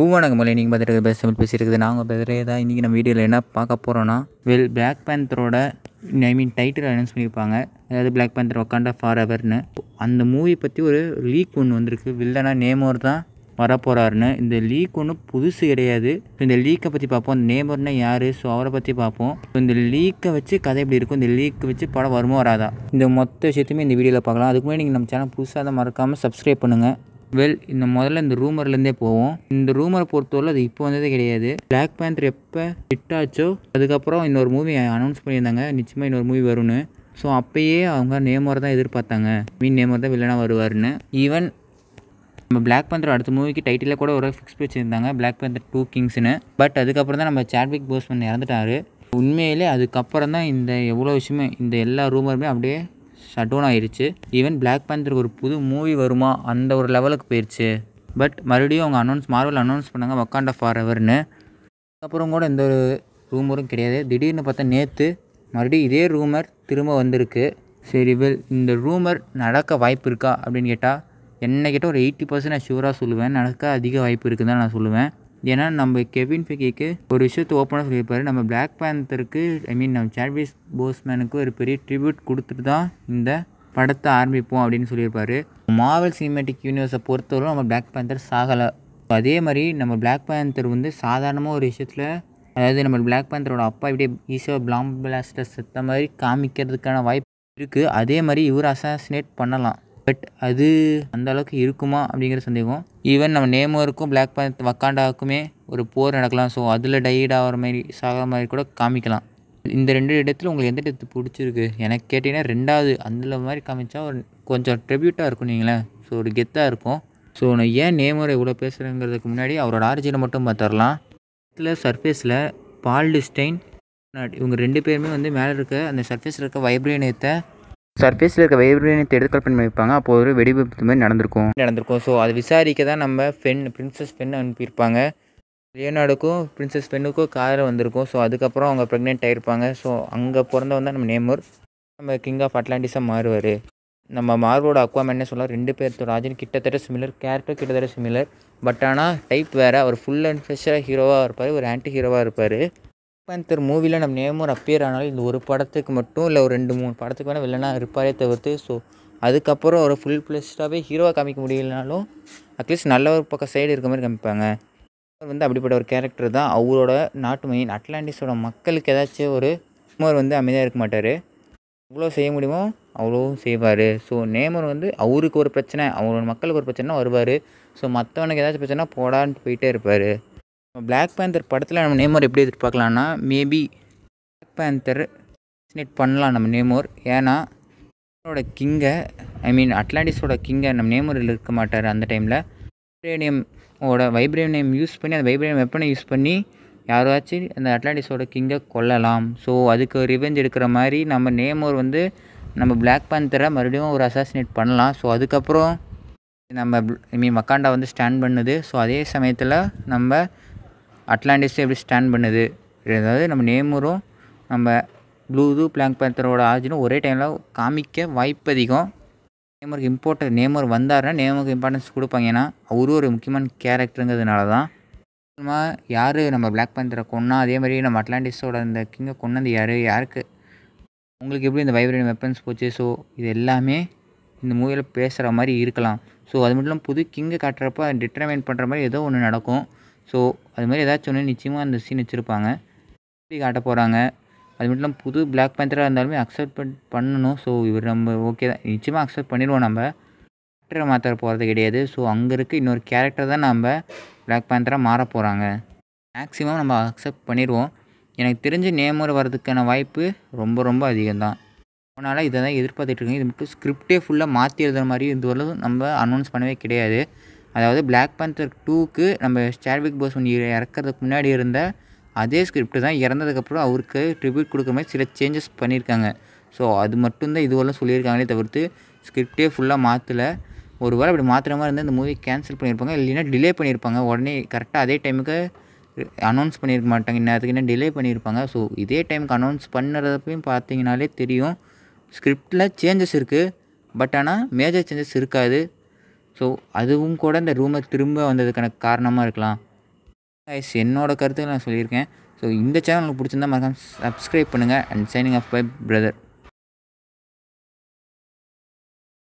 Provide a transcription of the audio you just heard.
ஊவனங்க மொழி நீங்கள் பார்த்துட்டு பேச தமிழ் பேசியிருக்குது நாங்கள் பெதிரே தான் இன்றைக்கி நம்ம வீடியோவில் என்ன பார்க்க போகிறோன்னா வெல் பிளாக் பேந்தரோட ஐ மீன் டைட்டில் அனௌன்ஸ் பண்ணியிருப்பாங்க அதாவது பிளாக் பேந்தர் உக்காண்டா ஃபார் எவர்னு அந்த மூவி பற்றி ஒரு லீக் ஒன்று வந்திருக்கு வில்லனா நேமோர் தான் வரப்போகிறாருன்னு இந்த லீக் ஒன்றும் புதுசு கிடையாது ஸோ இந்த லீக்கை பற்றி பார்ப்போம் அந்த நேமர்னா யார் ஸோ அவரை பற்றி பார்ப்போம் ஸோ இந்த லீக்கை வச்சு கதை எப்படி இருக்கும் இந்த லீக்கை வச்சு படம் வருமோ வராதா இந்த மொத்த விஷயத்தையுமே இந்த வீடியோவில் பார்க்கலாம் அதுக்கு முன்னாடி நீங்கள் நம்ம சேனல் புதுசாக தான் மறக்காமல் சப்ஸ்கிரைப் பண்ணுங்கள் வெல் இந்த முதல்ல இந்த ரூமர்லேருந்தே போவோம் இந்த ரூமரை பொறுத்தவரை அது இப்போ வந்ததே கிடையாது பிளாக் பேந்தர் எப்போ ஹிட் ஆச்சோ அதுக்கப்புறம் இன்னொரு மூவி அனௌன்ஸ் பண்ணியிருந்தாங்க நிச்சயமாக இன்னொரு மூவி வரும்னு ஸோ அப்போயே அவங்க நேமர் தான் எதிர்பார்த்தாங்க மீன் நேமர் தான் வில்லனாக வருவார்னு ஈவன் நம்ம பிளாக் பேந்தர் அடுத்த மூவிக்கு டைட்டிலே கூட ஒரு ஃபிக்ஸ் வச்சுருந்தாங்க பிளாக் பேந்தர் டூ கிங்ஸ்னு பட் அதுக்கப்புறம் தான் நம்ம சாட்விக் பண்ண இறந்துட்டார் உண்மையிலே அதுக்கப்புறம் தான் இந்த எவ்வளோ விஷயமே இந்த எல்லா ரூமருமே அப்படியே ஷட் டவுன் ஆயிடுச்சு ஈவன் பிளாக் பேந்தருக்கு ஒரு புது மூவி வருமா அந்த ஒரு லெவலுக்கு போயிடுச்சு பட் மறுபடியும் அவங்க அனௌன்ஸ் மார்வல் அனௌன்ஸ் பண்ணாங்க ஆஃப் ஃபார் எவர்னு அதுக்கப்புறம் கூட எந்த ஒரு ரூமரும் கிடையாது திடீர்னு பார்த்தா நேற்று மறுபடியும் இதே ரூமர் திரும்ப வந்திருக்கு சரி வெல் இந்த ரூமர் நடக்க வாய்ப்பு இருக்கா அப்படின்னு கேட்டால் என்ன கேட்டால் ஒரு எயிட்டி பர்சன்ட் நான் ஷூராக சொல்லுவேன் நடக்க அதிக வாய்ப்பு இருக்குதுன்னு நான் சொல்லுவேன் ஏன்னா நம்ம கெவின் ஃபிகிக்கு ஒரு விஷயத்தை ஓப்பனாக சொல்லியிருப்பாரு நம்ம பிளாக் பேந்தருக்கு ஐ மீன் நம்ம சாட்விஸ் போஸ்மேனுக்கு ஒரு பெரிய ட்ரிபியூட் கொடுத்துட்டு தான் இந்த படத்தை ஆரம்பிப்போம் அப்படின்னு சொல்லியிருப்பார் மாவல் சினிமேட்டிக் யூனிவர்ஸை பொறுத்தவரை நம்ம பிளாக் பேந்தர் சாகலை அதே மாதிரி நம்ம பிளாக் பேந்தர் வந்து சாதாரணமாக ஒரு விஷயத்தில் அதாவது நம்ம பிளாக் பேந்தரோட அப்பா இப்படியே ஈஸியாக பிளாம் பிளாஸ்டர் செத்த மாதிரி காமிக்கிறதுக்கான வாய்ப்பு இருக்குது அதே மாதிரி இவர் அசாசினேட் பண்ணலாம் பட் அது அந்த அளவுக்கு இருக்குமா அப்படிங்கிற சந்தேகம் ஈவன் நம்ம இருக்கும் பிளாக் பேன் வக்காண்டாவுக்குமே ஒரு போர் நடக்கலாம் ஸோ அதில் டைட் ஆகிற மாதிரி சாகிற மாதிரி கூட காமிக்கலாம் இந்த ரெண்டு இடத்துல உங்களுக்கு எந்த இடத்து பிடிச்சிருக்கு எனக்கு கேட்டிங்கன்னா ரெண்டாவது அந்த மாதிரி காமிச்சா ஒரு கொஞ்சம் ட்ரிபியூட்டாக இருக்கும் நீங்களேன் ஸோ ஒரு கெத்தாக இருக்கும் ஸோ நான் ஏன் நேமரை இவ்வளோ பேசுகிறேங்கிறதுக்கு முன்னாடி அவரோட ஆரிஜினை மட்டும் பார்த்துடலாம் இடத்துல சர்ஃபேஸில் பால்டிஸ்டைன் இவங்க ரெண்டு பேருமே வந்து மேலே இருக்க அந்த சர்ஃபேஸில் இருக்க வைப்ரேனியத்தை சர்ஃபேஸில் இருக்க வைப்ரேனை தேடுதல் பண்ணி வைப்பாங்க அப்போ ஒரு வெடிவிபத்து மாதிரி நடந்திருக்கும் நடந்திருக்கும் ஸோ அதை விசாரிக்க தான் நம்ம பெண் பிரின்சஸ் பெண் அனுப்பியிருப்பாங்க லியோனார்டுக்கும் பிரின்சஸ் பெண்ணுக்கும் கார் வந்திருக்கும் ஸோ அதுக்கப்புறம் அவங்க ப்ரெக்னென்ட் ஆகிருப்பாங்க ஸோ அங்கே பிறந்த வந்தால் நம்ம நேமூர் நம்ம கிங் ஆஃப் அட்லாண்டிஸாக மாறுவார் நம்ம மார்வோட என்ன சொல்லலாம் ரெண்டு பேர்த்தோட ராஜன் கிட்டத்தட்ட சிமிலர் கேரக்டர் கிட்டத்தட்ட சிமிலர் பட் ஆனால் டைப் வேறு அவர் ஃபுல் அண்ட் ஃப்ரெஷ்ஷாக ஹீரோவாக இருப்பார் ஒரு ஆன்டி ஹீரோவாக இருப்பார் பேந்தர் மூவியில் நம்ம நேமர் அப்பியர் ஆனாலும் இந்த ஒரு படத்துக்கு மட்டும் இல்லை ஒரு ரெண்டு மூணு படத்துக்கு வேணால் வில்லனாக இருப்பாரே தவிர்த்து ஸோ அதுக்கப்புறம் ஒரு ஃபுல் ப்ளஸ்டாகவே ஹீரோவாக காமிக்க முடியலனாலும் அட்லீஸ்ட் நல்ல ஒரு பக்கம் சைடு இருக்க மாதிரி காமிப்பாங்க அவர் வந்து அப்படிப்பட்ட ஒரு கேரக்டர் தான் அவரோட நாட்டு மையின் அட்லாண்டிஸோட மக்களுக்கு ஏதாச்சும் ஒரு நேமர் வந்து அமைதியாக இருக்க மாட்டார் எவ்வளோ செய்ய முடியுமோ அவ்வளோவும் செய்வார் ஸோ நேமர் வந்து அவருக்கு ஒரு பிரச்சனை அவரோட மக்களுக்கு ஒரு பிரச்சனைனா வருவார் ஸோ மற்றவனுக்கு ஏதாச்சும் பிரச்சனை போடான்ட்டு போயிட்டே இருப்பார் பிளாக் பேந்தர் படத்தில் நம்ம நேமோர் எப்படி எதிர்பார்க்கலான்னா மேபி பிளாக் பேந்தர் வேக்சினேட் பண்ணலாம் நம்ம நேமோர் ஏன்னா கிங்கை ஐ மீன் அட்லாண்டிஸோட கிங்கை நம்ம நேமோரில் இருக்க மாட்டார் அந்த டைமில் ஓட வைப்ரேனியம் யூஸ் பண்ணி அந்த வைப்ரேனியம் வெப்பனை யூஸ் பண்ணி யாராச்சும் அந்த அட்லாண்டிஸோட கிங்கை கொல்லலாம் ஸோ அதுக்கு ரிவெஞ்ச் எடுக்கிற மாதிரி நம்ம நேமோர் வந்து நம்ம பிளாக் பேந்தரை மறுபடியும் ஒரு அசாசினேட் பண்ணலாம் ஸோ அதுக்கப்புறம் நம்ம ஐ மீன் மக்காண்டா வந்து ஸ்டாண்ட் பண்ணுது ஸோ அதே சமயத்தில் நம்ம அட்லாண்டிஸ் எப்படி ஸ்டாண்ட் பண்ணுது அதாவது நம்ம நேமரும் நம்ம ப்ளூது பிளாங்க் பேத்தரோட ஆர்ஜினும் ஒரே டைமில் காமிக்க வாய்ப்பு அதிகம் நேமருக்கு இம்பார்ட்டன் நேமர் வந்தார்னா நேமருக்கு இம்பார்ட்டன்ஸ் கொடுப்பாங்க ஏன்னா அவரும் ஒரு முக்கியமான கேரக்டருங்கிறதுனால தான் யார் நம்ம பிளாக் பேந்தரை கொன்னா அதே மாதிரி நம்ம அட்லாண்டிஸோட அந்த கிங்கை கொன்னது யார் யாருக்கு உங்களுக்கு எப்படி இந்த வைப்ரேட் வெப்பன்ஸ் போச்சு ஸோ இது எல்லாமே இந்த மூவியில் பேசுகிற மாதிரி இருக்கலாம் ஸோ அது மட்டும் இல்லாமல் புது கிங்கை அதை டிட்டர்மைன் பண்ணுற மாதிரி ஏதோ ஒன்று நடக்கும் ஸோ அது மாதிரி ஏதாச்சும் ஒன்று நிச்சயமாக அந்த சீன் வச்சுருப்பாங்க எப்படி காட்ட போகிறாங்க அது மட்டும் இல்லாமல் புது பிளாக் பேந்தராக இருந்தாலுமே அக்செப்ட் பண்ணணும் ஸோ இவர் நம்ம ஓகே தான் நிச்சயமாக அக்செப்ட் பண்ணிடுவோம் நம்ம கேரக்டரை மாற்ற போகிறது கிடையாது ஸோ அங்கே இருக்க இன்னொரு கேரக்டர் தான் நம்ம பிளாக் பேந்தராக மாற போகிறாங்க மேக்ஸிமம் நம்ம அக்செப்ட் பண்ணிடுவோம் எனக்கு தெரிஞ்ச நேமர் வர்றதுக்கான வாய்ப்பு ரொம்ப ரொம்ப அதிகம்தான் அதனால் இதை தான் எதிர்பார்த்துட்ருக்கேன் இது மட்டும் ஸ்கிரிப்டே ஃபுல்லாக மாற்றி எழுதுகிற மாதிரி இதுவரையிலும் நம்ம அனௌன்ஸ் பண்ணவே கிடையாது அதாவது பிளாக் பேன்தர் டூக்கு நம்ம ஸ்டார்விக் போஸ் ஒன்று இறக்கிறதுக்கு முன்னாடி இருந்த அதே ஸ்கிரிப்ட் தான் இறந்ததுக்கப்புறம் அவருக்கு ட்ரிபியூட் கொடுக்குற மாதிரி சில சேஞ்சஸ் பண்ணியிருக்காங்க ஸோ அது மட்டும்தான் இதுவெல்லாம் சொல்லியிருக்காங்களே தவிர்த்து ஸ்கிரிப்டே ஃபுல்லாக மாற்றலை ஒரு வேளை அப்படி மாற்றுற மாதிரி இருந்தால் இந்த மூவி கேன்சல் பண்ணியிருப்பாங்க இல்லைன்னா டிலே பண்ணியிருப்பாங்க உடனே கரெக்டாக அதே டைமுக்கு அனௌன்ஸ் பண்ணியிருக்க மாட்டாங்க அதுக்கு என்ன டிலே பண்ணியிருப்பாங்க ஸோ இதே டைமுக்கு அனௌன்ஸ் பண்ணுறதப்பையும் பார்த்தீங்கனாலே தெரியும் ஸ்கிரிப்டில் சேஞ்சஸ் இருக்குது பட் ஆனால் மேஜர் சேஞ்சஸ் இருக்காது ஸோ அதுவும் கூட இந்த ரூமர் திரும்ப வந்ததுக்கான காரணமாக இருக்கலாம் ஐஸ் என்னோடய கருத்துக்கள் நான் சொல்லியிருக்கேன் ஸோ இந்த சேனல் உங்களுக்கு பிடிச்சிருந்தா மறக்காமல் சப்ஸ்கிரைப் பண்ணுங்கள் and signing off by brother